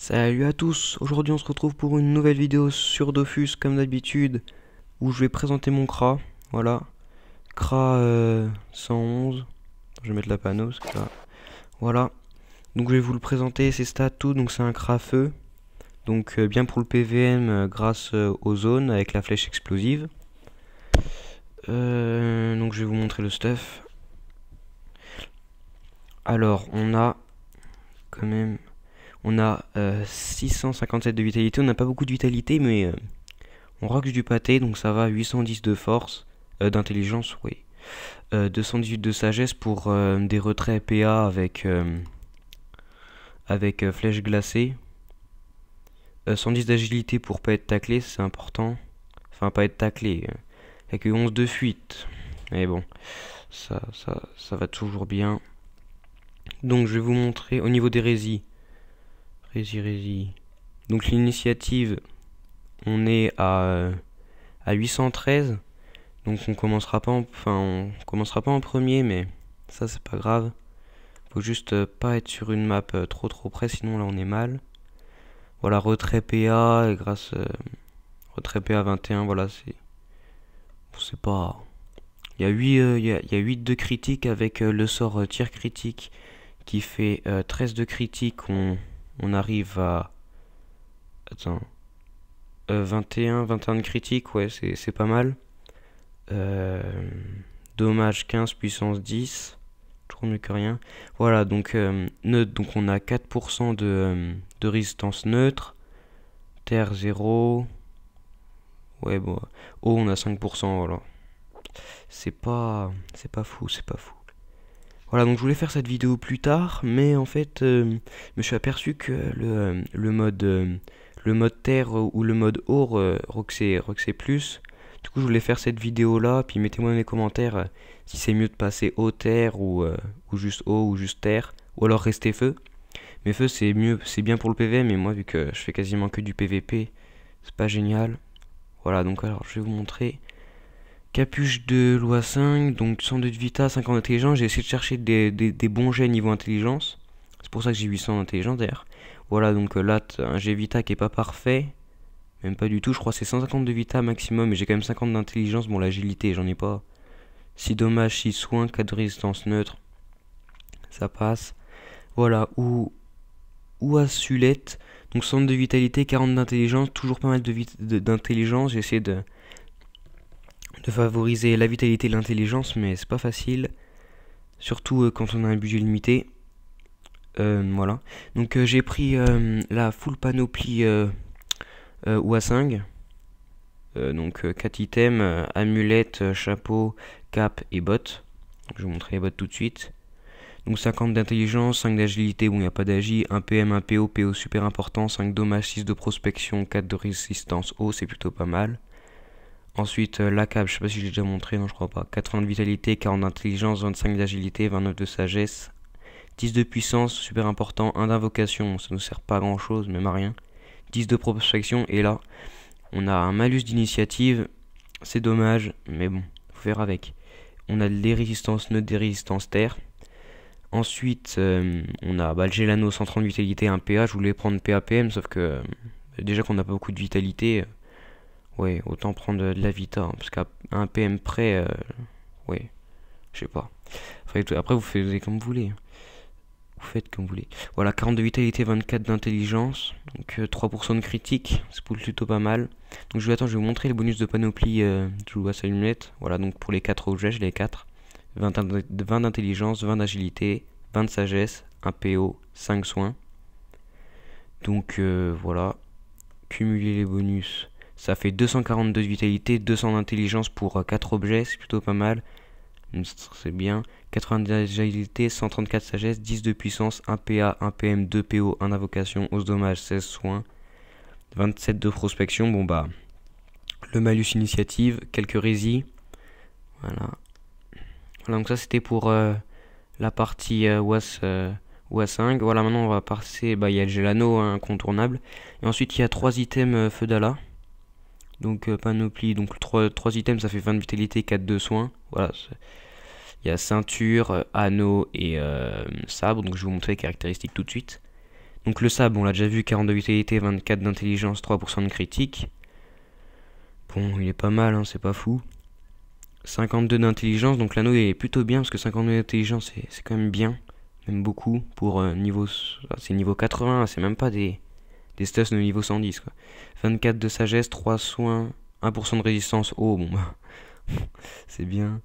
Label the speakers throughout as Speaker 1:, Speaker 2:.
Speaker 1: Salut à tous, aujourd'hui on se retrouve pour une nouvelle vidéo sur Dofus comme d'habitude où je vais présenter mon CRA, voilà. CRA 111, euh, je vais mettre la que voilà. Donc je vais vous le présenter, ses stats, tout, donc c'est un CRA feu. Donc euh, bien pour le PVM euh, grâce aux zones avec la flèche explosive. donc je vais vous montrer le stuff. Alors on a quand même on a 657 euh, de vitalité. On n'a pas beaucoup de vitalité, mais euh, on rock du pâté, donc ça va. 810 de force, euh, d'intelligence, oui. 218 de sagesse pour des retraits PA avec, avec flèche glacée. 110 d'agilité pour pas être taclé, c'est important. Enfin, pas être taclé. Hein. Avec 11 de fuite. Mais bon, ça, va toujours bien. Donc je vais vous montrer au niveau d'hérésie. Rési, Donc l'initiative, on est à, à 813. Donc on commencera pas en, enfin on commencera pas en premier mais ça c'est pas grave. Faut juste euh, pas être sur une map euh, trop trop près sinon là on est mal. Voilà retrait PA grâce euh, retrait PA 21 voilà c'est On pas il y a 8 il, y a, de critique avec le sort tir critique qui fait 13 de critique on on arrive à. Attends. 21, 21 critiques, ouais, c'est pas mal. Euh, dommage 15 puissance 10. Trop mieux que rien. Voilà, donc euh, neutre, donc on a 4% euh, de, résistance neutre. Terre 0. Ouais, bon. oh on a 5%, voilà. C'est pas. C'est pas fou, c'est pas fou. Voilà, donc je voulais faire cette vidéo plus tard, mais en fait, euh, je me suis aperçu que le, euh, mode euh, le mode terre ou le mode or Roxé, Roxé plus. Du coup, je voulais faire cette vidéo là, puis mettez-moi dans les commentaires si c'est mieux de passer eau terre ou, juste eau ou juste terre, ou alors rester feu. Mais feu, c'est mieux, c'est bien pour le PV, mais moi, vu que je fais quasiment que du PVP, c'est pas génial. Voilà, donc alors je vais vous montrer Capuche de loi 5, donc 102 de vita, 50 d'intelligence. J'ai essayé de chercher des, bons jets niveau intelligence. C'est pour ça que j'ai 800 d'intelligence d'ailleurs. Voilà, donc euh, là, un jet vita qui est pas parfait. Même pas du tout, je crois que c'est 150 de vita maximum, mais j'ai quand même 50 d'intelligence. Bon, l'agilité, j'en ai pas. Si dommage, si soin, 4 de résistance neutre. Ça passe. Voilà, ou, ou à Donc 100 de vitalité, 40 d'intelligence, toujours pas mal d'intelligence. De, j'ai essayé de favoriser la vitalité et l'intelligence, mais c'est pas facile. Surtout euh, quand on a un budget limité. Euh, voilà. Donc euh, j'ai pris la full panoplie à 5 donc 4 items, amulette, chapeau, cap et bottes. Je vous montrer les bottes tout de suite. Donc 50 d'intelligence, 5 d'agilité, où il n'y a pas d'agi, 1 PM, 1 PO, PO super important, 5 dommages, 6 de prospection, 4 de résistance, haut, c'est plutôt pas mal. Ensuite, euh, la cap, je sais pas si j'ai déjà montré, non, je crois pas. 80 de vitalité, 40 d'intelligence, 25 d'agilité, 29 de sagesse, 10 de puissance, super important, 1 d'invocation, ça nous sert pas à grand chose, même à rien. 10 de prospection, et là, on a un malus d'initiative, c'est dommage, mais bon, faut faire avec. On a des résistances neutres, des résistances terre. Ensuite, euh, on a bah, le Gelano 130 vitalité, un PA, je voulais prendre PAPM, sauf que euh, déjà qu'on n'a pas beaucoup de vitalité. Ouais, autant prendre de la Vita, hein, parce qu'à un PM près, euh, ouais, je sais pas. Après, vous faites comme vous voulez. Hein. Vous faites comme vous voulez. Voilà, 42 vitalité, 24 d'intelligence, donc 3% euh, de critique, c'est plutôt pas mal. Donc je vais, attends, je vais vous montrer les bonus de panoplie euh, je du à sa lunette. Voilà, donc pour les 4 objets, j'ai les 4. 20 d'intelligence, 20 d'agilité, 20 de sagesse, 1 PO, 5 soins. Donc voilà, cumuler les bonus. Ça fait 242 de vitalité, 200 d'intelligence pour 4 euh, objets, c'est plutôt pas mal. C'est bien. 90 d'agilité, 134 sagesse, 10 de puissance, 1 PA, 1 PM, 2 PO, 1 invocation, hausse dommage, 16 soins, 27 de prospection. Bon bah, le malus initiative, quelques résis. Voilà. Voilà, donc ça c'était pour euh, la partie was OAS, 5 voilà maintenant on va passer bah il y a le gelano hein, incontournable et ensuite il y a 3 items euh, Feudala. Donc euh, panoplie, donc 3, items, ça fait 20 de vitalité, 4 de soins. Voilà. Il y a ceinture, euh, anneau et euh, sabre. Donc je vais vous montrer les caractéristiques tout de suite. Donc le sabre, on l'a déjà vu, 42 vitalité, 24 d'intelligence, 3% de critique. Bon, il est pas mal, hein, c'est pas fou. 52 d'intelligence, donc l'anneau est plutôt bien, parce que 52 d'intelligence, c'est quand même bien. Même beaucoup, pour niveau... Ah, c'est niveau 80, c'est même pas des des stuffs de niveau 110. Quoi. 24 de sagesse, 3 soins, 1% de résistance. Oh, bon, bah, c'est bien.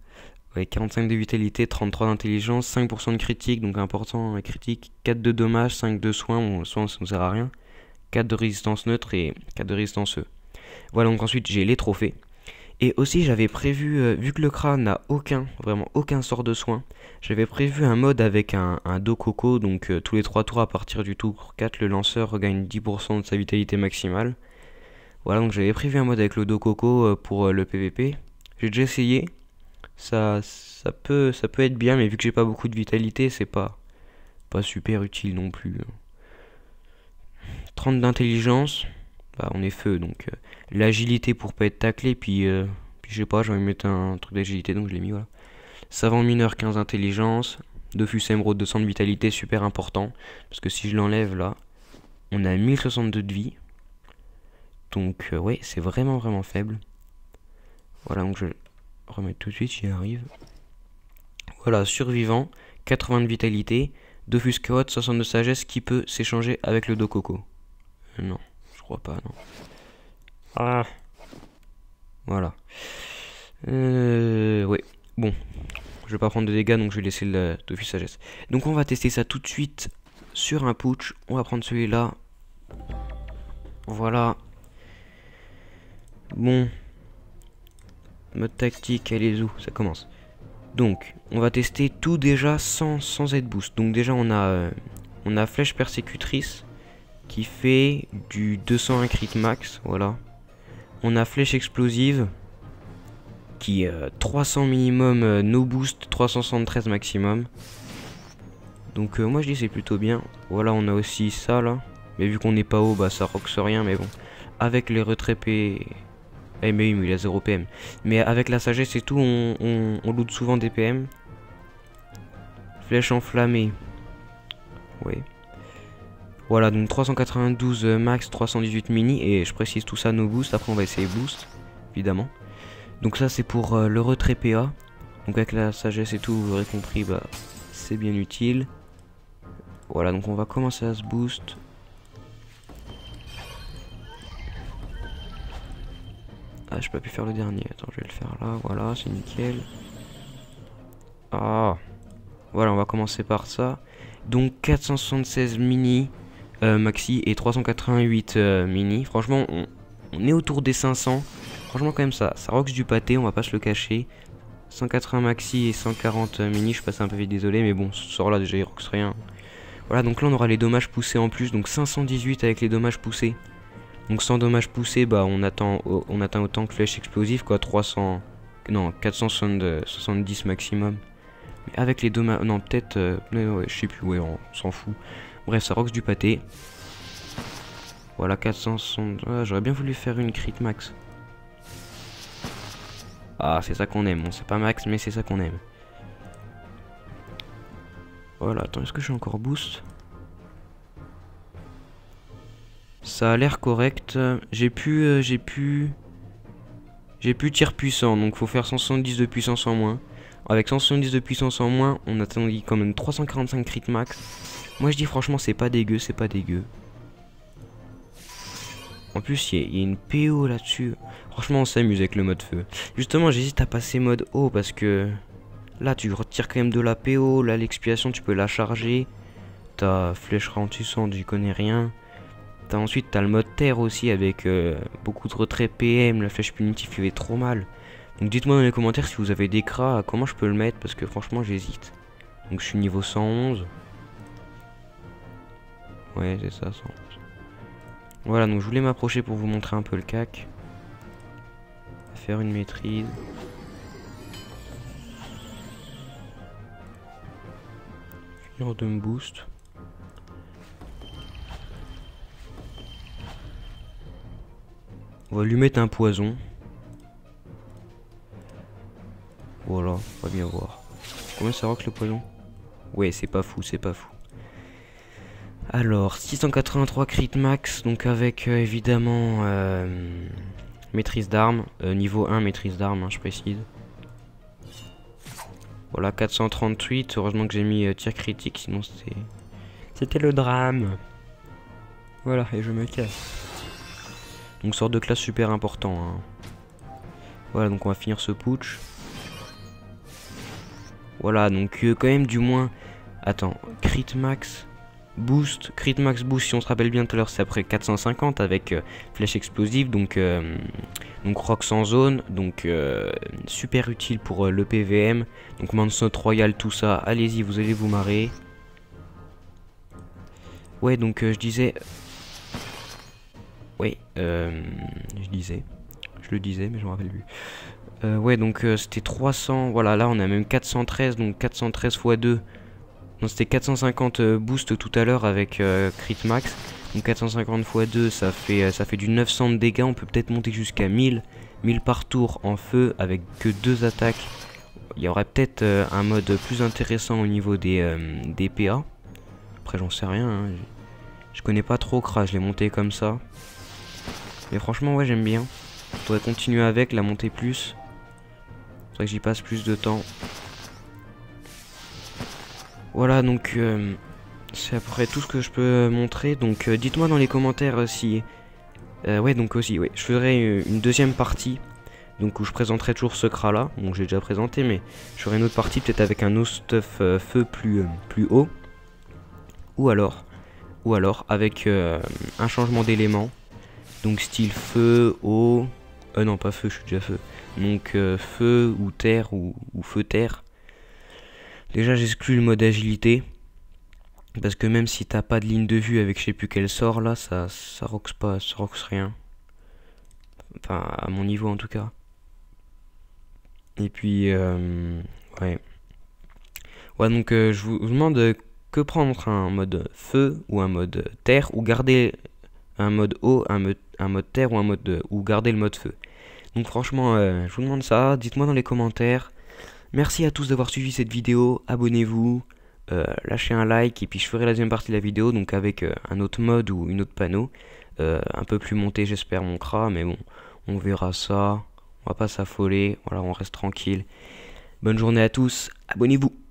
Speaker 1: Ouais, 45 de vitalité, 33 d'intelligence, 5% de critique, donc important, hein, critique. 4 de dommages, 5 de soins, bon, soins ça ne sert à rien. 4 de résistance neutre et 4 de résistance E. Voilà, donc ensuite j'ai les trophées. Et aussi j'avais prévu, euh, vu que le crâne n'a aucun, vraiment aucun sort de soin, j'avais prévu un mode avec un, un dos coco, donc euh, tous les 3 tours à partir du tour 4, le lanceur regagne 10% de sa vitalité maximale. Voilà, donc j'avais prévu un mode avec le dos coco euh, pour le PVP. J'ai déjà essayé, ça, ça, peut, ça peut être bien, mais vu que j'ai pas beaucoup de vitalité, c'est pas, pas super utile non plus. 30 hein. d'intelligence, bah, on est feu. Donc euh, l'agilité pour pas être taclé, puis, euh, puis je sais pas, de mettre un truc d'agilité, donc je l'ai mis, voilà. Savant mineur 15 intelligence, Dofus fus émeraude 200 de vitalité, super important, parce que si je l'enlève là, on a 1062 de vie. Donc euh, ouais, c'est vraiment vraiment faible. Voilà, donc je vais remettre tout de suite, j'y arrive. Voilà, survivant, 80 de vitalité, Dofus fus 60 de sagesse qui peut s'échanger avec le do coco. Non crois pas, non. Ah. Voilà. Euh, oui, Bon. Je vais pas prendre de dégâts, donc je vais laisser le Tofu Sagesse. Donc on va tester ça tout de suite sur un putsch. On va prendre celui-là. Voilà. Bon. Mode tactique, allez où ça commence. Donc, on va tester tout déjà sans, sans boost. Donc déjà, on a, euh, on a flèche persécutrice qui fait du 201 crit max, voilà. On a flèche explosive qui 300 euh, minimum, euh, no boost, 373 maximum. Donc euh, moi je dis c'est plutôt bien. Voilà on a aussi ça là. Mais vu qu'on n'est pas haut bah ça roxe rien mais bon. Avec les retraités P... Eh mais oui mais il a 0 PM. Mais avec la sagesse et tout on, on, loot souvent des PM. Flèche enflammée. Ouais. Voilà, donc 392 euh, max, 318 mini, et je précise tout ça, nos boosts, après on va essayer boost, évidemment. Donc ça c'est pour euh, le retrait PA, donc avec la sagesse et tout, vous aurez compris, bah, c'est bien utile. Voilà, donc on va commencer à se boost. Ah, je peux pu faire le dernier, attends, je vais le faire là, voilà, c'est nickel. Ah, voilà, on va commencer par ça. Donc 476 mini, euh, maxi et 388 euh, mini. Franchement, on, est autour des 500. Franchement, quand même, ça, ça rox du pâté, on va pas se le cacher. 180 maxi et 140 euh, mini, je passe un peu vite, désolé, mais bon, ce sort là déjà il roxe rien. Voilà, donc là on aura les dommages poussés en plus, donc 518 avec les dommages poussés. Donc sans dommages poussés, bah on, attend, on atteint autant que flèche explosive, quoi, 300... Non, 470 maximum. Mais avec les dommages... Non, peut-être... ouais, je sais plus, ouais, on s'en fout. Bref, ça rox du pâté. Voilà, 460... Ah, j'aurais bien voulu faire une crit max. Ah, c'est ça qu'on aime. On sait pas max, mais c'est ça qu'on aime. Voilà, attends, est-ce que je suis encore boost Ça a l'air correct. J'ai pu... Euh, j'ai pu... J'ai plus tir puissant, donc faut faire 170 de puissance en moins. Avec 170 de puissance en moins, on attendit quand même 345 crit max. Moi je dis franchement c'est pas dégueu, c'est pas dégueu. En plus, il y, a une PO là-dessus. Franchement, on s'amuse avec le mode feu. Justement, j'hésite à passer mode haut parce que là, tu retires quand même de la PO. Là, l'expiation, tu peux la charger. T'as flèche ralentissante, j'y connais rien. t'as ensuite, t'as le mode terre aussi avec euh, beaucoup de retrait PM. La flèche punitive fait trop mal. Donc, dites-moi dans les commentaires si vous avez des cras, comment je peux le mettre parce que franchement, j'hésite. Donc, je suis niveau 111. Ouais, c'est ça, Voilà, donc je voulais m'approcher pour vous montrer un peu le cac. Faire une maîtrise. Finir de me boost. On va lui mettre un poison. Voilà, on va bien voir. Comment ça rock le poison Ouais, c'est pas fou, c'est pas fou. Alors, 683 crit max, donc avec euh, évidemment euh, maîtrise d'armes. Euh, niveau 1 maîtrise d'armes, hein, je précise. Voilà, 438. Heureusement que j'ai mis tir critique, sinon c'était... C'était le drame. Voilà, et je me casse. Donc sort de classe super important. Hein. Voilà, donc on va finir ce putsch. Voilà, donc quand même du moins... Attends, crit max boost, crit max boost, si on se rappelle bien tout à l'heure, c'est après 450 avec euh, flèche explosive, donc, euh, donc rock sans zone, donc euh, super utile pour le PVM, donc Mansot Royal, tout ça, allez-y, vous allez vous marrer. Ouais, donc je disais... Ouais, je disais... Je le disais, mais je m'en rappelle plus. ouais, donc c'était 300, voilà, là on a même 413, donc 413 x 2, c'était 450 euh, boost tout à l'heure avec euh, crit max. Donc 450 x 2, ça fait, euh, ça fait du 900 de dégâts. On peut peut-être monter jusqu'à 1000. 1000 par tour en feu avec que deux attaques. Il y aurait peut-être un mode plus intéressant au niveau des, PA. Après, j'en sais rien. Hein. Je connais pas trop Crash, je l'ai monté comme ça. Mais franchement, ouais, j'aime bien. pourrait continuer avec, la montée plus. ça que j'y passe plus de temps. Voilà, donc euh, c'est à peu près tout ce que je peux euh, montrer. Donc euh, dites-moi dans les commentaires si... ouais, donc aussi, ouais, je ferai une deuxième partie. Donc où je présenterai toujours ce cra là. Donc j'ai déjà présenté, mais je ferai une autre partie peut-être avec un autre stuff feu plus, plus haut. Ou alors, ou alors avec un changement d'élément. Donc style feu, eau... Euh, non, pas feu, je suis déjà feu. Donc feu ou terre ou feu-terre Déjà, j'exclus le mode agilité. Parce que même si t'as pas de ligne de vue avec je sais plus quel sort là, ça, ça roxe pas, ça roxe rien. Enfin, à mon niveau en tout cas. Et puis, euh, ouais. Ouais, donc euh, je vous demande euh, que prendre un mode feu ou un mode terre ou garder un mode eau, un mode, un mode terre ou un mode ou garder le mode feu. Donc franchement, je vous demande ça. Dites-moi dans les commentaires Merci à tous d'avoir suivi cette vidéo, abonnez-vous, euh, lâchez un like et puis je ferai la deuxième partie de la vidéo donc avec euh, un autre mode ou une autre panneau. Euh, un peu plus monté j'espère mon cra mais bon, on verra ça, on va pas s'affoler, voilà on reste tranquille. Bonne journée à tous, abonnez-vous